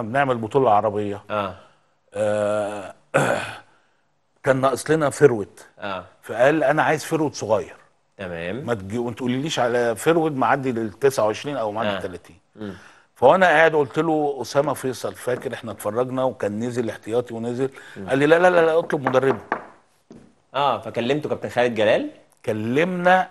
بنعمل بطوله عربيه اه, آه. كان ناقص لنا فروت اه فقال انا عايز فروت صغير تمام ما تجي وانت تقوليليش على فروت معدي لل 29 او معدي آه. 30 فأنا قاعد قلت له اسامه فيصل فاكر احنا اتفرجنا وكان نزل احتياطي ونزل م. قال لي لا لا لا, لا اطلب مدربه اه فكلمته كابتن خالد جلال كلمنا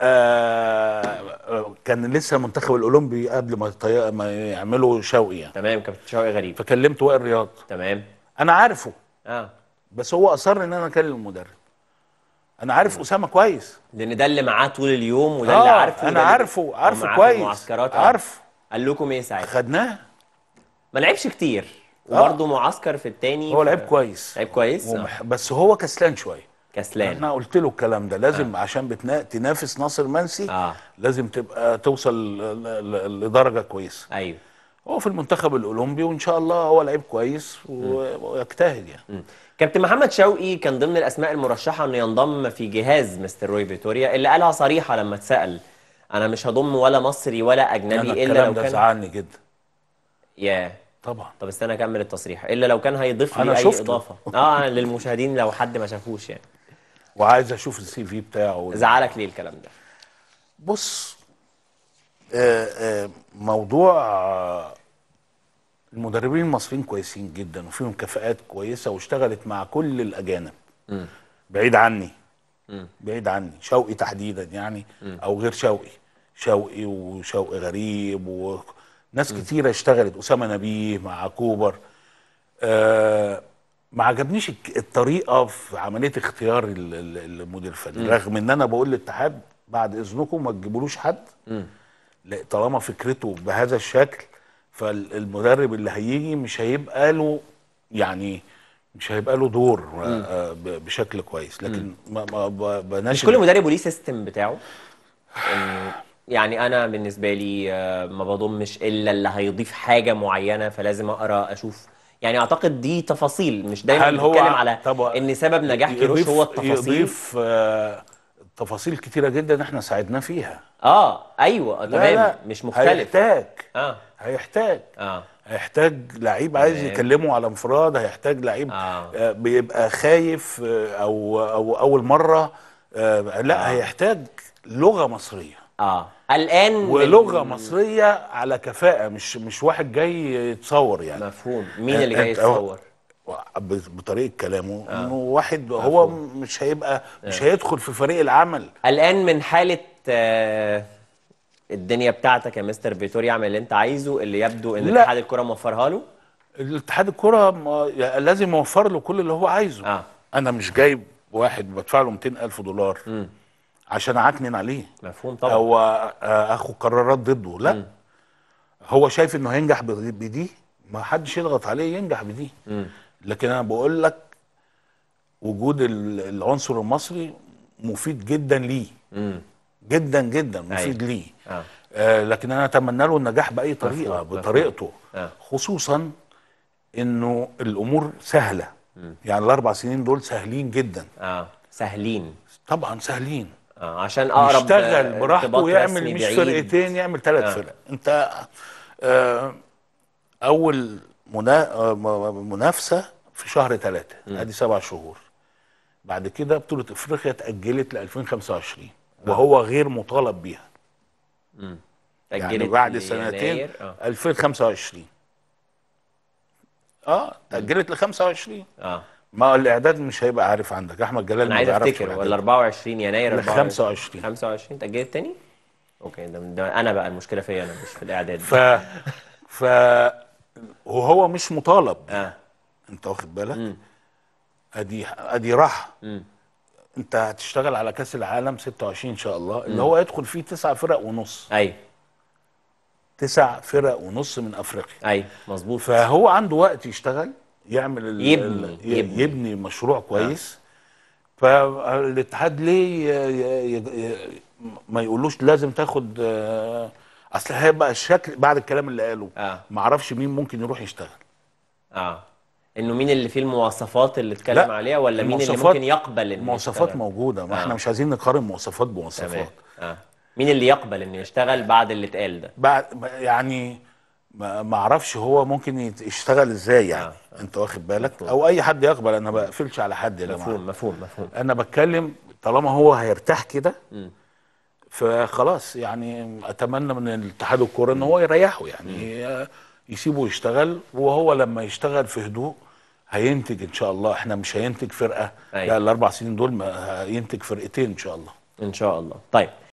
آه، كان لسه المنتخب الاولمبي قبل ما ما يعملوا شوقي يعني تمام كابتن شوقي غريب فكلمت وائل رياض تمام انا عارفه اه بس هو اصر ان انا اكلم المدرب انا عارف اسامه كويس لان ده اللي معاه طول اليوم وده آه اللي عارفه انا عارفه عارفه كويس آه. عارفه قال لكم ايه ساعتها خدناه ما لعبش كتير آه. معسكر في التاني هو لعيب كويس لعيب كويس ومح... آه. بس هو كسلان شويه كسلان انا قلت له الكلام ده لازم آه. عشان بتنا... تنافس ناصر منسي آه. لازم تبقى توصل ل... لدرجه كويسه ايوه هو في المنتخب الاولمبي وان شاء الله هو لعيب كويس ويجتهد يعني م. كابتن محمد شوقي كان ضمن الاسماء المرشحه انه ينضم في جهاز مستر روي فيتوريا اللي قالها صريحه لما اتسال انا مش هضم ولا مصري ولا اجنبي الا لو كان ده زعلني جدا ياه yeah. طبعا طب استنى اكمل التصريح الا لو كان هيضيف لي اي شفته. اضافه اه للمشاهدين لو حد ما شافوش يعني وعايز اشوف السي في بتاعه زعلك ليه الكلام ده؟ بص آه، آه، موضوع المدربين المصريين كويسين جدا وفيهم كفاءات كويسه واشتغلت مع كل الاجانب م. بعيد عني م. بعيد عني شوقي تحديدا يعني م. او غير شوقي شوقي وشوقي غريب وناس كتيره اشتغلت اسامه نبيه مع كوبر آه ما عجبنيش الطريقه في عمليه اختيار المدير الفني رغم ان انا بقول للاتحاد بعد اذنكم ما تجيبولوش حد لا طالما فكرته بهذا الشكل فالمدرب اللي هيجي مش هيبقى له يعني مش هيبقى له دور آه، آه، بشكل كويس لكن ما ما بناش مش كل مدرب وليه سيستم بتاعه يعني انا بالنسبه لي آه، ما بضمش الا اللي هيضيف حاجه معينه فلازم اقرا اشوف يعني اعتقد دي تفاصيل مش دايما بنتكلم على طب ان سبب نجاح كيروش هو التفاصيل يضيف آه تفاصيل كتيره جدا احنا ساعدناه فيها اه ايوه تمام مش مختلف هيحتاج اه هيحتاج اه هيحتاج لعيب عايز يكلمه على انفراد هيحتاج لعيب آه. آه، بيبقى خايف آه، او او اول مره آه، لا آه. هيحتاج لغه مصريه اه الان ولغه من... مصريه على كفاءه مش مش واحد جاي يتصور يعني مفهوم مين اللي أه، جاي أه، أه، يتصور بطريقه كلامه آه. انه واحد هو مش هيبقى مش هيدخل في فريق العمل الان من حاله آه الدنيا بتاعتك يا مستر فيتوريا اعمل اللي انت عايزه اللي يبدو ان اتحاد الكره موفرها له الاتحاد الكره يعني لازم يوفر له كل اللي هو عايزه آه. انا مش جايب واحد بدفع له 200000 دولار م. عشان اعكنن عليه مفهوم طبعا او آه، اخو قرارات ضده لا م. هو شايف انه هينجح بدي ما حدش يضغط عليه ينجح بدي م. لكن انا بقول لك وجود العنصر المصري مفيد جدا ليه م. جدا جدا أيوه. مفيد ليه آه. آه لكن انا اتمنى له النجاح باي طريقه مفهوم. بطريقته آه. خصوصا انه الامور سهله م. يعني الاربع سنين دول سهلين جدا اه سهلين طبعا سهلين آه عشان اقرب يشتغل آه، براحته ويعمل مش فرقتين يعمل ثلاث آه. فرق انت آه اول آه، منافسه في شهر ثلاثه ادي سبع شهور بعد كده بطوله افريقيا اتاجلت ل 2025 آه. وهو غير مطالب بيها يعني تاجلت يعني بعد سنتين آه. 2025 اه تاجلت ل 25 اه ما الاعداد مش هيبقى عارف عندك احمد جلال انا عايز افتكر ولا 24 يناير لا، 25. 25 تاجلت تاني اوكي ده, ده انا بقى المشكله فيا انا مش في الاعداد ف ف وهو مش مطالب اه انت واخد بالك ادي ادي راح انت هتشتغل على كاس العالم 26 ان شاء الله اللي هو يدخل فيه تسع فرق ونص ايوه تسع فرق ونص من افريقيا ايوه مظبوط فهو عنده وقت يشتغل يعمل يبني, يبني, يبني مشروع آه. كويس فالاتحاد ليه ما يقولوش لازم تاخد آه، اصل هيبقى الشكل بعد الكلام اللي قاله آه. ما اعرفش مين ممكن يروح يشتغل اه انه مين اللي فيه المواصفات اللي اتكلم عليها ولا مين اللي ممكن يقبل انه المواصفات موجوده ما آه. احنا مش عايزين نقارن مواصفات بمواصفات آه. مين اللي يقبل انه يشتغل بعد اللي اتقال ده بعد يعني ما اعرفش هو ممكن يشتغل ازاي يعني آه. آه. انت واخد بالك او اي حد يقبل انا ما بقفلش على حد مفهوم مفهوم مفهوم انا بتكلم طالما هو هيرتاح كده فخلاص يعني اتمنى من الاتحاد الكوره ان هو يريحه يعني م. آه، يسيبه يشتغل وهو لما يشتغل في هدوء هينتج ان شاء الله احنا مش هينتج فرقه أيوة. لا الاربع سنين دول هينتج فرقتين ان شاء الله ان شاء الله طيب